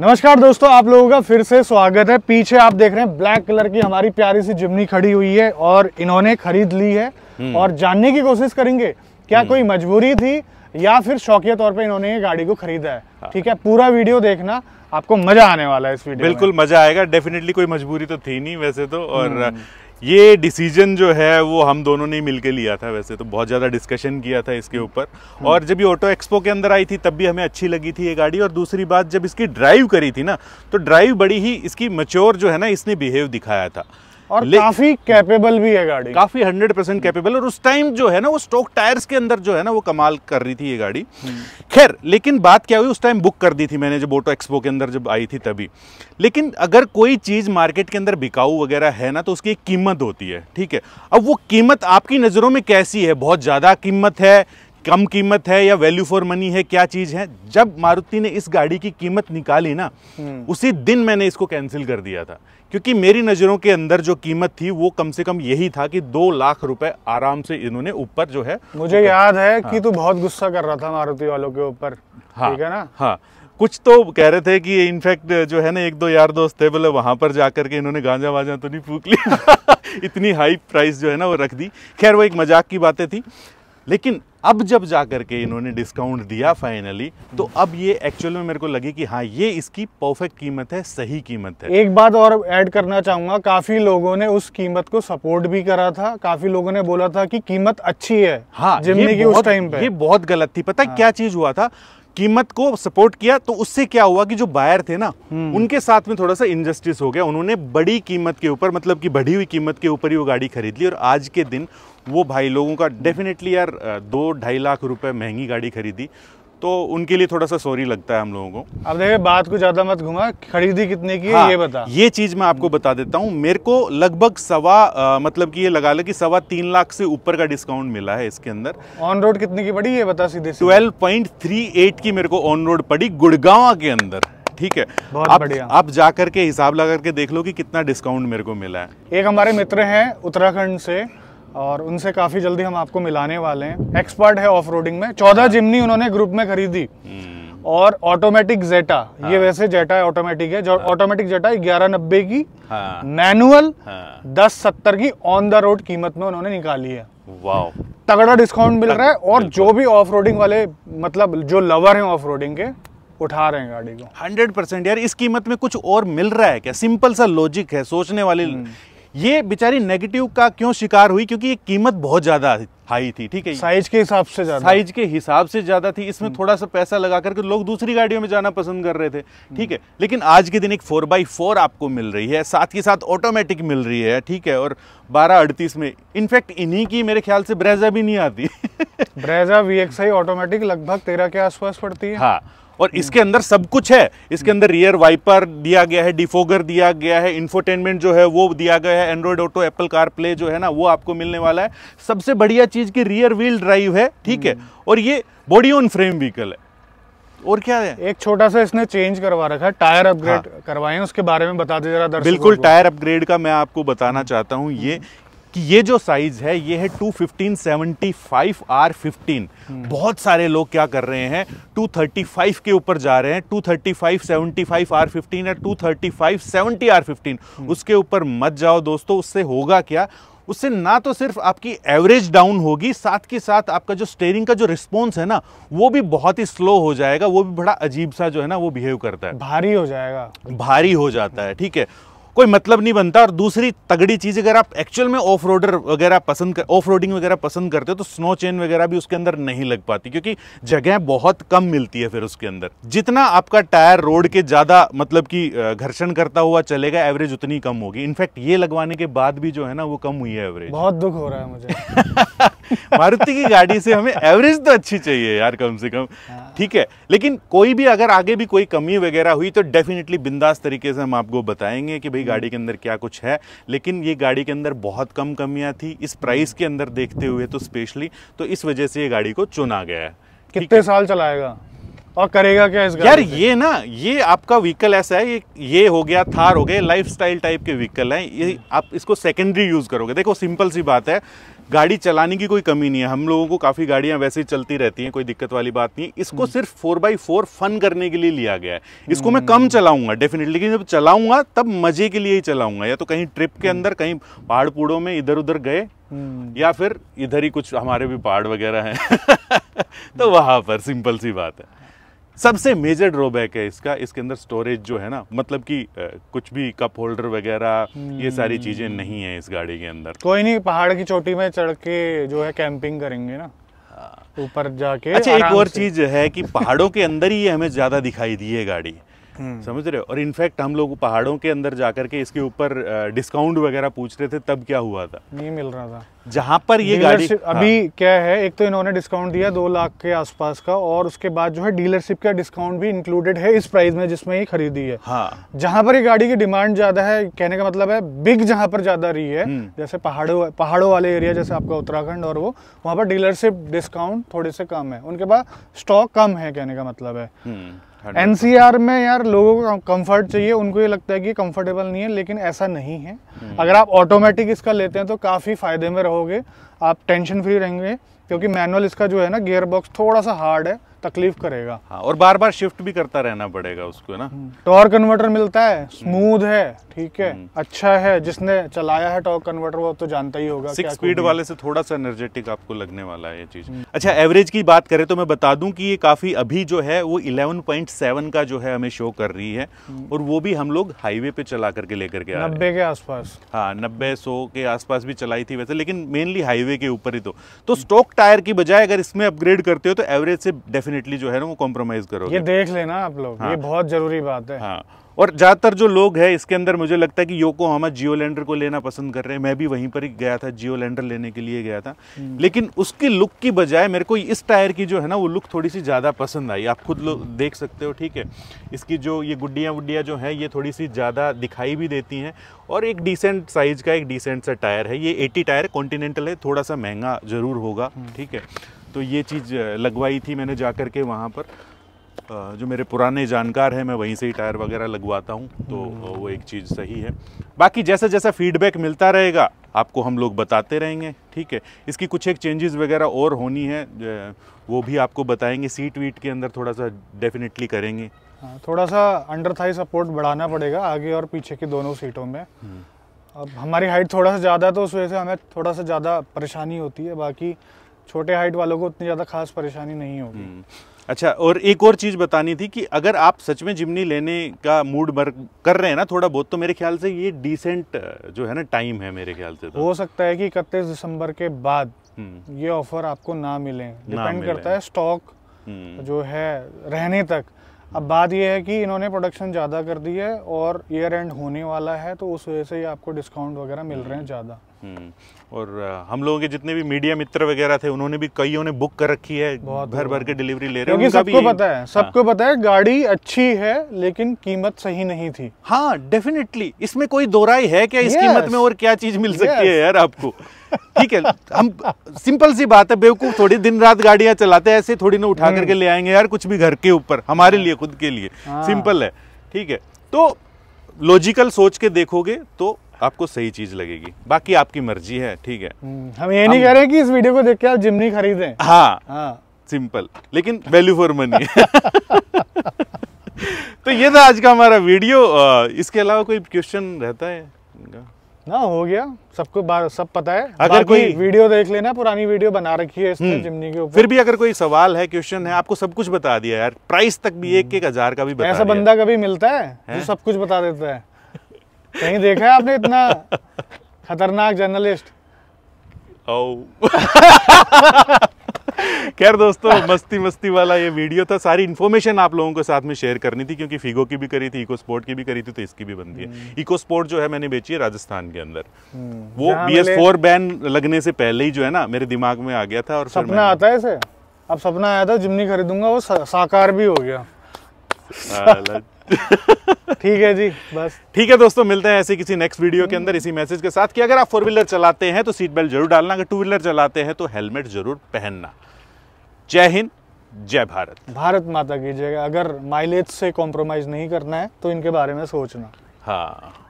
नमस्कार दोस्तों आप लोगों का फिर से स्वागत है पीछे आप देख रहे हैं ब्लैक कलर की हमारी प्यारी सी जिमनी खड़ी हुई है और इन्होंने खरीद ली है हम्म। और जानने की कोशिश करेंगे क्या हम्म। कोई मजबूरी थी या फिर शौकिया तौर पे इन्होंने ये गाड़ी को खरीदा है हाँ। ठीक है पूरा वीडियो देखना आपको मजा आने वाला है इस वीडियो बिल्कुल मजा आएगा डेफिनेटली कोई मजबूरी तो थी नहीं वैसे तो और हम्म। ये डिसीजन जो है वो हम दोनों ने मिलके लिया था वैसे तो बहुत ज़्यादा डिस्कशन किया था इसके हम्म। ऊपर हम्म। और जब ये ऑटो एक्सपो के अंदर आई थी तब भी हमें अच्छी लगी थी ये गाड़ी और दूसरी बात जब इसकी ड्राइव करी थी ना तो ड्राइव बड़ी ही इसकी मच्योर जो है ना इसने बिहेव दिखाया था और काफी कैपेबल भी है गाड़ी काफी 100 परसेंट कैपेबल और उस टाइम जो है ना वो स्टॉक टायर्स के अंदर जो है ना वो कमाल कर रही थी ये गाड़ी हम्म। खैर लेकिन बात क्या हुई उस टाइम बुक कर दी थी मैंने जब ऑटो एक्सपो के अंदर जब आई थी तभी लेकिन अगर कोई चीज़ मार्केट के अंदर बिकाऊ वगैरह है ना तो उसकी एक कीमत होती है ठीक है अब वो कीमत आपकी नज़रों में कैसी है बहुत ज़्यादा कीमत है कम कीमत है या वैल्यू फॉर मनी है क्या चीज़ है जब मारुति ने इस गाड़ी की कीमत निकाली ना हम्म। उसी दिन मैंने इसको कैंसिल कर दिया था क्योंकि मेरी नज़रों के अंदर जो कीमत थी वो कम से कम यही था कि दो लाख रुपए आराम से इन्होंने ऊपर जो है मुझे याद है हाँ। कि तू बहुत गुस्सा कर रहा था मारुति वालों के ऊपर हाँ, ठीक है ना हाँ कुछ तो कह रहे थे कि इनफैक्ट जो है ना एक दो यार दोस्त थे बोले वहां पर जाकर के इन्होंने गांजा वाजा तो नहीं फूक लिया इतनी हाई प्राइस जो है ना वो रख दी खैर वो एक मजाक की बातें थी लेकिन अब जब जा करके इन्होंने डिस्काउंट दिया फाइनली तो अब ये एक्चुअल में मेरे को लगी कि हाँ ये इसकी परफेक्ट कीमत है सही कीमत है एक बात और ऐड करना चाहूंगा काफ़ी लोगों ने उस कीमत को सपोर्ट भी करा था काफ़ी लोगों ने बोला था कि कीमत अच्छी है हाँ जिमनी की उस टाइम पे ये बहुत गलत थी पता हाँ। क्या चीज़ हुआ था कीमत को सपोर्ट किया तो उससे क्या हुआ कि जो बायर थे ना हम्म। उनके साथ में थोड़ा सा इनजस्टिस हो गया उन्होंने बड़ी कीमत के ऊपर मतलब कि बढ़ी हुई कीमत के ऊपर ही वो गाड़ी खरीद ली और आज के दिन वो भाई लोगों का डेफिनेटली यार दो ढाई लाख रुपए महंगी गाड़ी खरीदी तो उनके लिए थोड़ा सा सॉरी लगता है हम लोगों को अब देखिए बात को ज्यादा मत घुमा खरीदी कितने की हाँ, है ये बता ये चीज मैं आपको बता देता हूँ मेरे को लगभग सवा आ, मतलब कि ये लगा लो कि सवा तीन लाख से ऊपर का डिस्काउंट मिला है इसके अंदर ऑन रोड कितने की पड़ी ये बता सीधे ट्वेल्व पॉइंट थ्री एट की मेरे को ऑन रोड पड़ी गुड़गांव के अंदर ठीक है आप, आप जा करके हिसाब लगा करके देख लो कि कितना डिस्काउंट मेरे को मिला है एक हमारे मित्र हैं उत्तराखंड से और उनसे काफ़ी जल्दी हम आपको मिलाने वाले हैं एक्सपर्ट है ऑफ रोडिंग में चौदह हाँ। जिमनी उन्होंने ग्रुप में खरीदी हम्म। और ऑटोमेटिक जेटा हाँ। ये वैसे जेटा ऑटोमेटिक है जो ऑटोमेटिक हाँ। जेटा ग्यारह नब्बे की मैनुअल हाँ। हाँ। दस सत्तर की ऑन द रोड कीमत में उन्होंने निकाली है तगड़ा डिस्काउंट मिल रहा है और जो भी ऑफ रोडिंग वाले मतलब जो लवर हैं ऑफ रोडिंग के उठा रहे हैं गाड़ी को हंड्रेड परसेंट यार इस कीमत में कुछ और मिल रहा है क्या सिंपल सा लॉजिक है सोचने वाली हम्म। ये बेचारी नेगेटिव का क्यों शिकार हुई क्योंकि ये कीमत बहुत ज़्यादा हाई थी ठीक है साइज के हिसाब से ज़्यादा साइज के हिसाब से ज़्यादा थी इसमें थोड़ा सा पैसा लगा करके लोग दूसरी गाड़ियों में जाना पसंद कर रहे थे ठीक है लेकिन आज के दिन एक फोर बाई फोर आपको मिल रही है साथ ही साथ ऑटोमेटिक मिल रही है ठीक है और बारह अड़तीस में इनफैक्ट इन्हीं की मेरे ख्याल से ब्रेजा भी नहीं आती ब्रेजा वी ऑटोमेटिक लगभग तेरह के आसपास पड़ती है हाँ और हम्म। इसके अंदर सब कुछ है इसके अंदर रियर वाइपर दिया गया है डिफोगर दिया गया है इन्फोटेनमेंट जो है वो दिया गया है Android Auto Apple CarPlay जो है ना वो आपको मिलने वाला है सबसे बढ़िया चीज़ की रियर व्हील ड्राइव है ठीक है हम्म। और ये बॉडी ऑन फ्रेम व्हीकल है और क्या है एक छोटा सा इसने चेंज करवा रखा है टायर अपग्रेड हाँ। करवाए उसके बारे में बता दे जरा बिल्कुल टायर अपग्रेड का मैं आपको बताना चाहता हूँ ये हम्म। कि ये जो साइज है ये है 215 फाइव आर फिफ्टीन बहुत सारे लोग क्या कर रहे हैं टू थर्टी फाइव के ऊपर जा रहे हैं 235 फाइव आर फिफ्टीन या फाइव 70 आर फिफ्टीन उसके ऊपर मत जाओ दोस्तों उससे होगा क्या उससे ना तो सिर्फ आपकी एवरेज डाउन होगी साथ के साथ आपका जो स्टेयरिंग का जो रिस्पॉन्स है ना वो भी बहुत ही स्लो हो जाएगा वो भी बड़ा अजीब सा जो है ना वो बिहेव करता है भारी हो जाएगा भारी हो जाता है ठीक है कोई मतलब नहीं बनता और दूसरी तगड़ी चीज़ अगर आप एक्चुअल में ऑफ रोडर वगैरह पसंद कर ऑफ रोडिंग वगैरह पसंद करते हो तो स्नो चेन वगैरह भी उसके अंदर नहीं लग पाती क्योंकि जगह बहुत कम मिलती है फिर उसके अंदर जितना आपका टायर रोड के ज़्यादा मतलब कि घर्षण करता हुआ चलेगा एवरेज उतनी कम होगी इनफैक्ट ये लगवाने के बाद भी जो है ना वो कम हुई है एवरेज बहुत दुख हो रहा है मुझे मारुति की गाड़ी से हमें एवरेज तो अच्छी चाहिए यार कम से कम हाँ। ठीक है लेकिन कोई भी अगर आगे भी कोई कमी वगैरह हुई तो डेफिनेटली बिंदास तरीके से हम आपको बताएंगे कि भाई हम्म। गाड़ी के अंदर क्या कुछ है लेकिन ये गाड़ी के अंदर बहुत कम कमियाँ थी इस प्राइस हम्म। के अंदर देखते हुए तो स्पेशली तो इस वजह से ये गाड़ी को चुना गया है कितने साल चलाएगा और करेगा क्या इस यार ये ना ये आपका व्हीकल ऐसा है ये ये हो गया थार हो गया लाइफस्टाइल टाइप के व्हीकल हैं ये हम्म। आप इसको सेकेंडरी यूज़ करोगे देखो सिंपल सी बात है गाड़ी चलाने की कोई कमी नहीं है हम लोगों को काफ़ी गाड़ियाँ वैसे ही चलती रहती हैं कोई दिक्कत वाली बात नहीं है इसको हम्म। सिर्फ फोर बाई फोर फन करने के लिए लिया गया है इसको मैं कम हम्म। चलाऊंगा डेफिनेटली लेकिन जब चलाऊंगा तब मजे के लिए ही चलाऊंगा या तो कहीं ट्रिप के अंदर कहीं पहाड़ पूड़ों में इधर उधर गए हम्म। या फिर इधर ही कुछ हमारे भी पहाड़ वगैरह हैं तो वहाँ पर सिंपल सी बात है सबसे मेजर ड्रॉबैक है इसका इसके अंदर स्टोरेज जो है ना मतलब कि कुछ भी कप होल्डर वगैरह ये सारी हम्म। चीजें नहीं है इस गाड़ी के अंदर कोई नहीं पहाड़ की चोटी में चढ़ के जो है कैंपिंग करेंगे ना हाँ। ऊपर जाके अच्छा एक और चीज है कि पहाड़ों के अंदर ही हमें ज्यादा दिखाई दी है गाड़ी हम्म। समझ रहे हो और इनफैक्ट हम लोग पहाड़ों के अंदर जाकर के इसके ऊपर डिस्काउंट वगैरह पूछ रहे थे तब क्या हुआ था नहीं मिल रहा था जहाँ पर ये गाड़ी हाँ। अभी हाँ। क्या है एक तो इन्होंने डिस्काउंट दिया दो लाख के आसपास का और उसके बाद जो है डीलरशिप का डिस्काउंट भी इंक्लूडेड है इस प्राइस में जिसमें ये खरीदी है हाँ। जहाँ पर ये गाड़ी की डिमांड ज्यादा है कहने का मतलब है बिग जहाँ पर ज्यादा रही है हम्म। जैसे पहाड़ों पहाड़ों वाले एरिया जैसे आपका उत्तराखंड और वो वहाँ पर डीलरशिप डिस्काउंट थोड़े से कम है उनके पास स्टॉक कम है कहने का मतलब है हम्म। एनसीआर में यार लोगों को कंफर्ट चाहिए उनको ये लगता है कि कंफर्टेबल नहीं है लेकिन ऐसा नहीं है हम्म। अगर आप ऑटोमेटिक इसका लेते हैं तो काफ़ी फ़ायदे में रहोगे आप टेंशन फ्री रहेंगे क्योंकि मैनुअल इसका जो है ना गियर बॉक्स थोड़ा सा हार्ड है तकलीफ करेगा हाँ, और बार बार शिफ्ट भी करता रहना पड़ेगा उसको ना टॉर हम्म, कन्वर्टर मिलता है स्मूथ हम्म। है ठीक है हम्म। अच्छा है जिसने चलाया है टॉर कन्वर्टर वो तो जानता ही होगा सिक्स स्पीड वाले से थोड़ा सा एनर्जेटिक आपको लगने वाला है ये चीज अच्छा एवरेज की बात करें तो मैं बता दूं कि ये काफी अभी जो है वो इलेवन का जो है हमें शो कर रही है और वो भी हम लोग हाईवे पे चला करके लेकर के नब्बे के आसपास हाँ नब्बे सौ के आसपास भी चलाई थी वैसे लेकिन मेनली हाईवे के ऊपर ही तो, तो स्टॉक टायर की बजाय अगर इसमें अपग्रेड करते हो तो एवरेज से डेफिनेटली जो है ना वो कॉम्प्रोमाइज करोगे ये देख लेना आप लोग हाँ। ये बहुत जरूरी बात है हाँ और ज़्यादातर जो लोग हैं इसके अंदर मुझे लगता है कि योको हमा जियो लैंडर को लेना पसंद कर रहे हैं मैं भी वहीं पर ही गया था जियो लैंडर लेने के लिए गया था हम्म। लेकिन उसकी लुक की बजाय मेरे को इस टायर की जो है ना वो लुक थोड़ी सी ज़्यादा पसंद आई आप खुद लोग देख सकते हो ठीक है इसकी जो ये गुड्डियाँ वुड्डियाँ जो है ये थोड़ी सी ज़्यादा दिखाई भी देती हैं और एक डिसेंट साइज़ का एक डिसेंट सा टायर है ये एटी टायर कॉन्टिनेंटल है थोड़ा सा महंगा ज़रूर होगा हम्म। ठीक है तो ये चीज़ लगवाई थी मैंने जा कर के वहाँ पर जो मेरे पुराने जानकार हैं मैं वहीं से ही टायर वगैरह लगवाता हूँ तो हम्म। वो एक चीज़ सही है बाकी जैसा जैसा फीडबैक मिलता रहेगा आपको हम लोग बताते रहेंगे ठीक है इसकी कुछ एक चेंजेस वगैरह और होनी है वो भी आपको बताएंगे सीट वीट के अंदर थोड़ा सा डेफिनेटली करेंगे थोड़ा सा अंडर थाई सपोर्ट बढ़ाना पड़ेगा आगे और पीछे की दोनों सीटों में हम्म। अब हमारी हाइट थोड़ा सा ज़्यादा है तो उस वजह से हमें थोड़ा सा ज़्यादा परेशानी होती है बाकी छोटे हाइट वालों को उतनी ज़्यादा खास परेशानी नहीं होगी हम्म। अच्छा और एक और चीज़ बतानी थी कि अगर आप सच में जिमनी लेने का मूड बर कर रहे हैं ना थोड़ा बहुत तो मेरे ख्याल से ये डिसेंट जो है ना टाइम है मेरे ख्याल से तो। हो सकता है कि इकतीस दिसंबर के बाद हम्म। ये ऑफर आपको ना मिले डिपेंड करता है स्टॉक हम्म। जो है रहने तक अब बात यह है कि इन्होंने प्रोडक्शन ज़्यादा कर दी है और ईयर एंड होने वाला है तो उस वजह से ही आपको डिस्काउंट वगैरह मिल रहे हैं ज़्यादा हम्म। और हम लोगों के जितने भी मीडिया मित्र वगैरह थे उन्होंने भी कईयों ने बुक कर रखी है बहुत भर भर के डिलीवरी ले रहे हैं सबको पता है हाँ। सबको हाँ। पता है गाड़ी अच्छी है लेकिन कीमत सही नहीं थी हाँ डेफिनेटली इसमें कोई दो राय है क्या इस कीमत में और क्या चीज मिल सकती है यार आपको ठीक है हम सिंपल सी बात है बेवकूफ थोड़ी दिन रात गाड़ियां चलाते हैं ऐसे थोड़ी ना उठा हम्म। करके ले आएंगे यार कुछ भी घर के ऊपर हमारे हाँ। लिए खुद के लिए सिंपल हाँ। है ठीक है तो लॉजिकल सोच के देखोगे तो आपको सही चीज लगेगी बाकी आपकी मर्जी है ठीक है हम्म, हम ये नहीं कह रहे कि इस वीडियो को देख के आप जिम नहीं खरीदे हाँ हाँ सिंपल लेकिन वैल्यू फॉर मनी तो ये था आज का हमारा वीडियो इसके अलावा कोई क्वेश्चन रहता है ना हो गया सबको सब पता है अगर कोई वीडियो देख लेना पुरानी वीडियो बना रखी है हम्म। जिमनी के ऊपर फिर भी अगर कोई सवाल है क्वेश्चन है आपको सब कुछ बता दिया यार प्राइस तक भी एक हम्म। एक हजार का भी बता ऐसा बंदा कभी मिलता है, है? जो सब कुछ बता देता है कहीं देखा है आपने इतना खतरनाक जर्नलिस्ट खैर दोस्तों मस्ती मस्ती वाला ये वीडियो था सारी इन्फॉर्मेशन आप लोगों को साथ में शेयर करनी थी क्योंकि फिगो की भी करी थी इको स्पोर्ट की भी करी थी तो इसकी भी बनती है इको हम्म। स्पोर्ट जो है मैंने बेची है राजस्थान के अंदर हम्म। वो बी एस फोर बैन लगने से पहले ही जो है ना मेरे दिमाग में आ गया था और सपना आता है इसे अब सपना आया था जिमनी खरीदूंगा वो साकार भी हो गया ठीक है जी बस ठीक है दोस्तों मिलते हैं ऐसे किसी नेक्स्ट वीडियो के अंदर इसी मैसेज के साथ कि अगर आप फोर व्हीलर चलाते हैं तो सीट बेल्ट जरूर डालना अगर टू व्हीलर चलाते हैं तो हेलमेट जरूर पहनना जय हिंद जय भारत भारत माता की जय अगर माइलेज से कॉम्प्रोमाइज नहीं करना है तो इनके बारे में सोचना हाँ